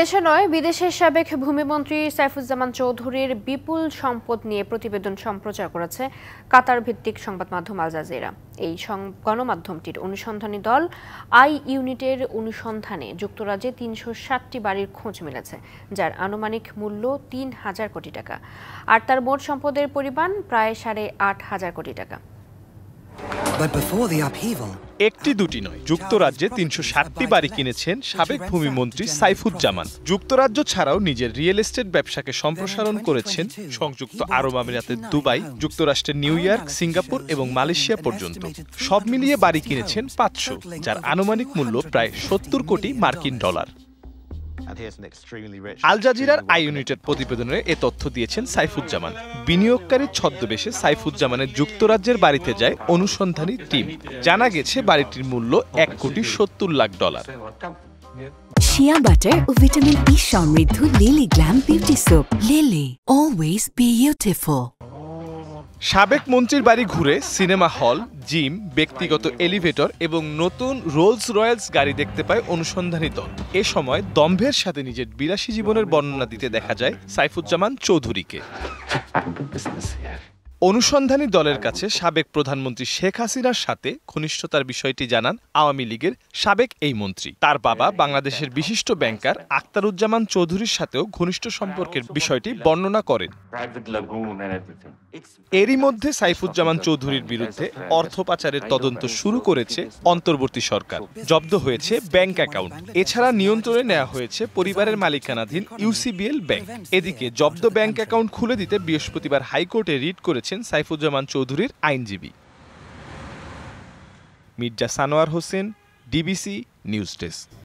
দেশে নয় বিদেশের সাবেক ভূমিমন্ত্রী সাইফুজ্জামান চৌধুরীর বিপুল সম্পদ নিয়ে প্রতিবেদন সম্প্রচার করেছে কাতার ভিত্তিক সংবাদ মাধ্যম আল জাজিরা এই গণমাধ্যমটির অনুসন্ধানী দল আই ইউনিটের অনুসন্ধানে যুক্তরাজ্যে তিনশো ষাটটি বাড়ির খোঁজ মিলেছে যার আনুমানিক মূল্য তিন হাজার কোটি টাকা আর তার মোট সম্পদের পরিমাণ প্রায় সাড়ে আট হাজার কোটি টাকা একটি দুটি নয় যুক্তরাজ্যে তিনশো ষাটটি বাড়ি কিনেছেন সাবেক ভূমিমন্ত্রী সাইফুজ্জামান যুক্তরাজ্য ছাড়াও নিজের রিয়েল এস্টেট ব্যবসাকে সম্প্রসারণ করেছেন সংযুক্ত আরব আমিরাতের দুবাই যুক্তরাষ্ট্রের নিউ ইয়র্ক সিঙ্গাপুর এবং মালয়েশিয়া পর্যন্ত সব মিলিয়ে বাড়ি কিনেছেন পাঁচশো যার আনুমানিক মূল্য প্রায় সত্তর কোটি মার্কিন ডলার আল জাজিরার আই ইউনিটের প্রতিবেদনে এ তথ্য দিয়েছেন সাইফুজ্জামান বিনিয়োগকারী ছদ্মবেশে সাইফুজ্জামানের যুক্তরাজ্যের বাড়িতে যায় অনুসন্ধানী টিম জানা গেছে বাড়িটির মূল্য এক কোটি সত্তর লাখ ডলার শিয়া বাটার ও ভিটামিন ই সমৃদ্ধ Lily glam beauty soap Lily always beautiful সাবেক মন্ত্রীর বাড়ি ঘুরে সিনেমা হল জিম ব্যক্তিগত এলিভেটর এবং নতুন রোলস রয়্যালস গাড়ি দেখতে পায় অনুসন্ধানী দল এ সময় দম্ভের সাথে নিজের বিলাসী জীবনের বর্ণনা দিতে দেখা যায় সাইফুজ্জামান চৌধুরীকে অনুসন্ধানী দলের কাছে সাবেক প্রধানমন্ত্রী শেখ হাসিনার সাথে ঘনিষ্ঠতার বিষয়টি জানান আওয়ামী লীগের সাবেক এই মন্ত্রী তার বাবা বাংলাদেশের বিশিষ্ট ব্যাংকার আক্তারুজ্জামান চৌধুরীর সাথেও ঘনিষ্ঠ সম্পর্কের বিষয়টি বর্ণনা করেন এরই মধ্যে সাইফুজ্জামান চৌধুরীর বিরুদ্ধে অর্থ পাচারের তদন্ত শুরু করেছে অন্তর্বর্তী সরকার জব্দ হয়েছে ব্যাংক অ্যাকাউন্ট এছাড়া নিয়ন্ত্রণে নেওয়া হয়েছে পরিবারের মালিকানাধীন ইউসিবিএল ব্যাংক এদিকে জব্দ ব্যাংক অ্যাকাউন্ট খুলে দিতে বৃহস্পতিবার হাইকোর্টে রিট করেছে হচ্ছেন সাইফুজ্জামান চৌধুরীর আইনজীবী Mirza Sanowar Hossain DBC news desk